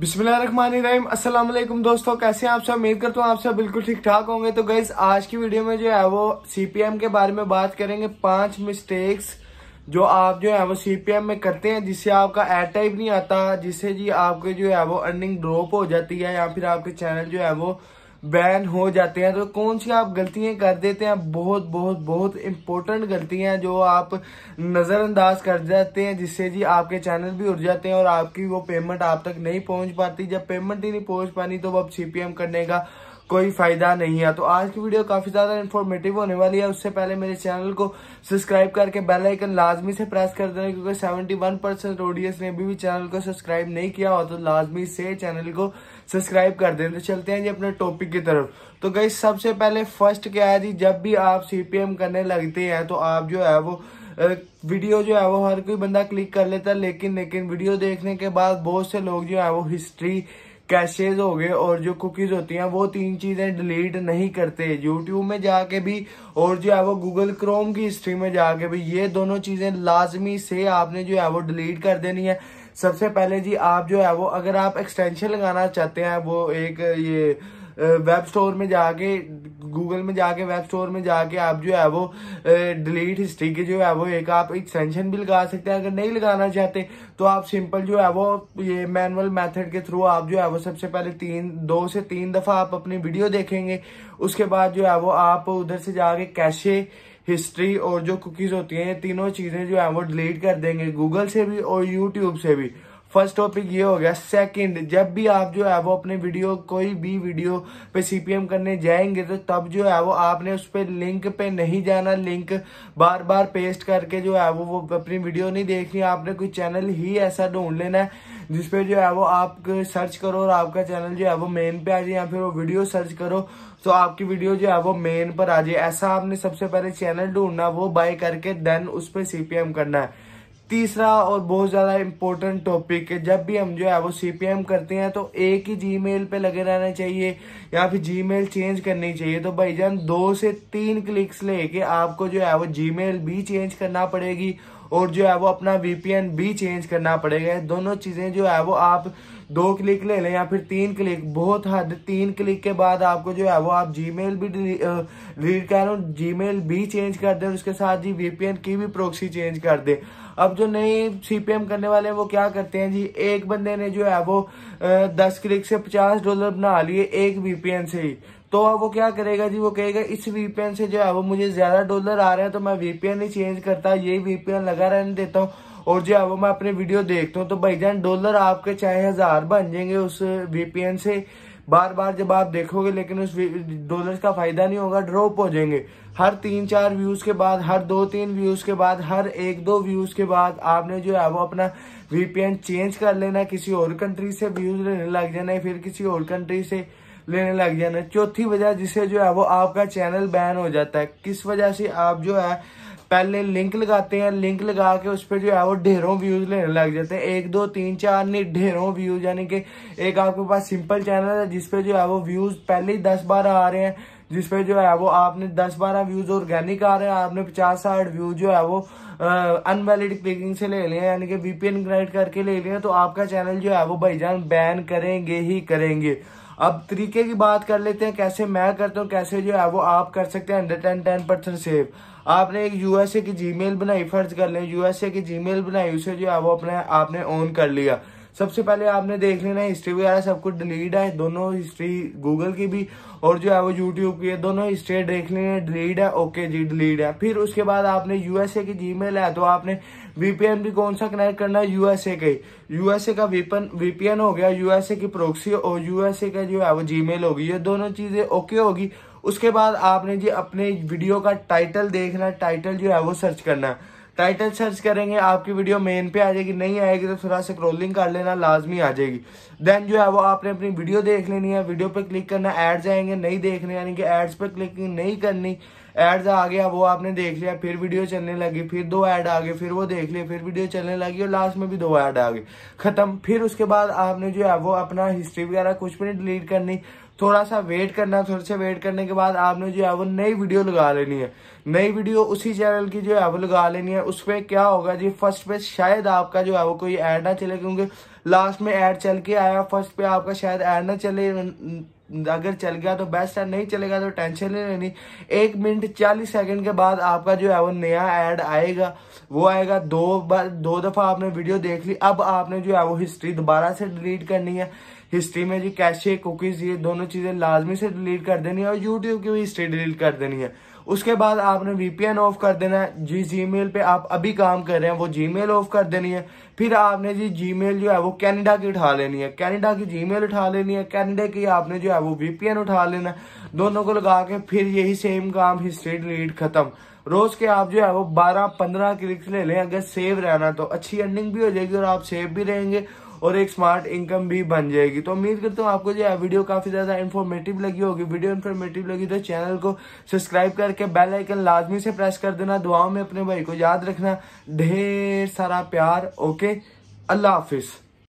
बिस्मिल्लाहिर्रहमानिर्रहीम अस्सलाम वालेकुम दोस्तों कैसे हैं आप सब उम्मीद करता हूँ आप सब बिल्कुल ठीक ठाक होंगे तो गैस आज की वीडियो में जो है वो सीपीएम के बारे में बात करेंगे पांच मिस्टेक्स जो आप जो है वो सीपीएम में करते हैं जिससे आपका एड टाइप नहीं आता जिससे जी आपके जो है वो अर्निंग ड्रॉप हो जाती है या फिर आपके चैनल जो है वो बैन हो जाते हैं तो कौन सी आप गलतियां कर देते हैं बहुत बहुत बहुत इंपॉर्टेंट गलतियां जो आप नज़रअंदाज कर जाते हैं जिससे जी आपके चैनल भी उड़ जाते हैं और आपकी वो पेमेंट आप तक नहीं पहुंच पाती जब पेमेंट ही नहीं पहुंच पानी तो अब सीपीएम करने का कोई फायदा नहीं है तो आज की वीडियो काफी ज्यादा इन्फॉर्मेटिव होने वाली है उससे पहले मेरे चैनल को सब्सक्राइब करके बेल आइकन लाजमी से प्रेस कर देना क्योंकि सेवेंटी वन परसेंट ऑडियंस ने अभी भी चैनल को सब्सक्राइब नहीं किया हो तो लाजमी से चैनल को सब्सक्राइब कर देना तो चलते हैं जी अपने टॉपिक की तरफ तो गई सबसे पहले फर्स्ट क्या है जी जब भी आप सीपीएम करने लगते हैं तो आप जो है वो वीडियो जो है वो हर कोई बंदा क्लिक कर लेता है लेकिन लेकिन वीडियो देखने के बाद बहुत से लोग जो है वो हिस्ट्री कैशेज हो गए और जो कुकीज होती हैं वो तीन चीजें डिलीट नहीं करते यूट्यूब में जाके भी और जो है वो गूगल क्रोम की हिस्ट्री में जाके भी ये दोनों चीजें लाजमी से आपने जो है वो डिलीट कर देनी है सबसे पहले जी आप जो है वो अगर आप एक्सटेंशन लगाना चाहते हैं वो एक ये वेब स्टोर में जाके गूगल में जाके वेब स्टोर में जाके आप जो है वो डिलीट हिस्ट्री के जो है वो एक आप एक्सटेंशन भी लगा सकते हैं अगर नहीं लगाना चाहते तो आप सिंपल जो है वो ये मैनुअल मेथड के थ्रू आप जो है वो सबसे पहले तीन दो से तीन दफ़ा आप अपनी वीडियो देखेंगे उसके बाद जो है वो आप उधर से जाके कैशे हिस्ट्री और जो कुकीज़ होती हैं ये तीनों चीज़ें जो है वो डिलीट कर देंगे गूगल से भी और यूट्यूब से भी फर्स्ट टॉपिक ये हो गया सेकंड जब भी आप जो है वो अपने वीडियो कोई भी वीडियो पे सीपीएम करने जाएंगे तो तब जो है वो आपने उस पर लिंक पे नहीं जाना लिंक बार बार पेस्ट करके जो है वो वो अपनी वीडियो नहीं देखनी आपने कोई चैनल ही ऐसा ढूंढ लेना है जिसपे जो है वो आप सर्च करो और आपका चैनल जो है वो मेन पे आ जाए या फिर वो वीडियो सर्च करो तो आपकी वीडियो जो है वो मेन पर आ जाए ऐसा आपने सबसे पहले चैनल ढूंढना वो बाय करके देन उस पर सीपीएम करना है तीसरा और बहुत ज़्यादा इम्पोर्टेंट टॉपिक है जब भी हम जो है वो सीपीएम करते हैं तो एक ही जीमेल पे लगे रहना चाहिए या फिर जीमेल चेंज करनी चाहिए तो भाई जान दो से तीन क्लिक्स लेके आपको जो है वो जीमेल भी चेंज करना पड़ेगी और जो है वो अपना वीपीएन भी चेंज करना पड़ेगा दोनों चीज़ें जो है वो आप दो क्लिक ले लें या फिर तीन क्लिक बहुत हद तीन क्लिक के बाद आपको जो है वो आप जी भी रीड कर रहे जी भी चेंज कर दें उसके साथ जी वीपीएन की भी प्रोक्सी चेंज कर दे अब जो नई सीपीएम करने वाले हैं वो क्या करते हैं जी एक बंदे ने जो है वो दस क्लिक से पचास डॉलर बना लिए एक वीपीएन से ही तो अब वो क्या करेगा जी वो कहेगा इस वीपीएन से जो है वो मुझे ज्यादा डॉलर आ रहे हैं तो मैं वीपीएन ही चेंज करता यही वीपीएन लगा रहने देता हूँ और जब मैं अपने वीडियो देखता हूँ तो भाईजान डॉलर आपके चाहे हजार बन जाएंगे उस वीपीएन से बार बार जब आप देखोगे लेकिन उस डॉलर का फायदा नहीं होगा ड्रॉप हो जाएंगे हर तीन चार व्यूज के बाद हर दो तीन व्यूज के बाद हर एक दो व्यूज के बाद आपने जो है वो अपना वीपीएन चेंज कर लेना किसी और कंट्री से व्यूज लेने लग जाना है फिर किसी और कंट्री से लेने लग जाना चौथी वजह जिससे जो है वो आपका चैनल बैन हो जाता है किस वजह से आप जो है पहले लिंक लगाते हैं लिंक लगा के उस पर जो है वो ढेरों व्यूज लेने लग जाते हैं एक दो तीन चार नहीं ढेरों व्यूज यानी कि एक आपके पास सिंपल चैनल है जिसपे जो है वो व्यूज पहले ही दस बार आ रहे हैं जिसपे जो है वो आपने दस बारह व्यूज ऑर्गेनिक आ रहे हैं आपने पचास साठ व्यूज जो है वो अनवैलिड पेकिंग से ले लिया यानी कि वीपीएन कनेक्ट करके ले लिया तो आपका चैनल जो है वो भाईजान बैन करेंगे ही करेंगे अब तरीके की बात कर लेते हैं कैसे मैं करता हूँ कैसे जो है वो आप कर सकते हैं hundred and ten percent safe आपने एक यूएसए की जीमेल बनाई फर्ज कर लें यूएसए की जीमेल बनाई उसे जो है वो अपने आपने ऑन कर लिया सबसे पहले आपने देख लेना है हिस्ट्री वगैरह सब कुछ डिलीट है दोनों हिस्ट्री गूगल की भी और जो है वो यूट्यूब की है दोनों हिस्ट्री देख लेना है डिलीट है ओके जी डिलीट है फिर उसके बाद आपने यूएसए की मेल है तो आपने वीपीएन भी कौन सा कनेक्ट करना है यूएसए के यूएसए का वीपन वीपीएन हो गया यूएसए की प्रोक्सी और यूएसए का जो है वो मेल होगी ये दोनों चीजें ओके होगी उसके बाद आपने जी अपने वीडियो का टाइटल देखना टाइटल जो है वो सर्च करना है टाइटल सर्च करेंगे आपकी वीडियो मेन पे आ जाएगी नहीं आएगी तो थोड़ा स्क्रोलिंग कर लेना लाजमी आ जाएगी देन जो है वो आपने अपनी वीडियो देख लेनी है वीडियो पे क्लिक करना एड्स आएंगे नहीं देखने यानी कि एड्स पे क्लिक नहीं करनी एड्स आ गया वो आपने देख लिया फिर वीडियो चलने लगी फिर दो ऐड आ गए फिर वो देख लिया फिर वीडियो चलने लगी और लास्ट में भी दो ऐड आ गए खत्म फिर उसके बाद आपने जो है वो अपना हिस्ट्री वगैरह कुछ भी नहीं डिलीट करनी थोड़ा सा वेट करना थोड़े से वेट करने के बाद आपने जो है वो नई वीडियो लगा लेनी है नई वीडियो उसी चैनल की जो है वो लगा लेनी है उस पर क्या होगा जी फर्स्ट पे शायद आपका जो है वो कोई ऐड ना चले क्योंकि लास्ट में ऐड चल के आया फर्स्ट पे आपका शायद ऐड ना चले अगर चल गया तो बेस्ट है नहीं चलेगा तो टेंशन नहीं लेनी एक मिनट चालीस सेकंड के बाद आपका जो है वो नया ऐड आएगा वो आएगा दो बार दो दफ़ा आपने वीडियो देख ली अब आपने जो है वो हिस्ट्री दोबारा से डिलीट करनी है हिस्ट्री में जी कैसे कुकीज़ ये दोनों चीज़ें लाजमी से डिलीट कर देनी है और यूट्यूब की भी हिस्ट्री डिलीट कर देनी है उसके बाद आपने वीपीएन ऑफ कर देना है जी जीमेल पे आप अभी काम कर रहे हैं वो जीमेल ऑफ कर देनी है फिर आपने जी जीमेल जो है वो कैनेडा की उठा लेनी है कैनेडा की जीमेल उठा लेनी है कैनेडा की आपने जो है वो वीपीएन उठा लेना है दोनों को लगा के फिर यही सेम काम हिस्ट्री डिलीट खत्म रोज के आप जो है वो बारह पंद्रह क्लिक्स ले लें अगर सेव रहना तो अच्छी अर्निंग भी हो जाएगी और आप सेव भी रहेंगे और एक स्मार्ट इनकम भी बन जाएगी तो उम्मीद करता हूँ आपको जो वीडियो काफी ज्यादा इन्फॉर्मेटिव लगी होगी वीडियो इन्फॉर्मेटिव लगी तो चैनल को सब्सक्राइब करके बेल आइकन लाजमी से प्रेस कर देना दुआओं में अपने भाई को याद रखना ढेर सारा प्यार ओके अल्लाह हाफिज़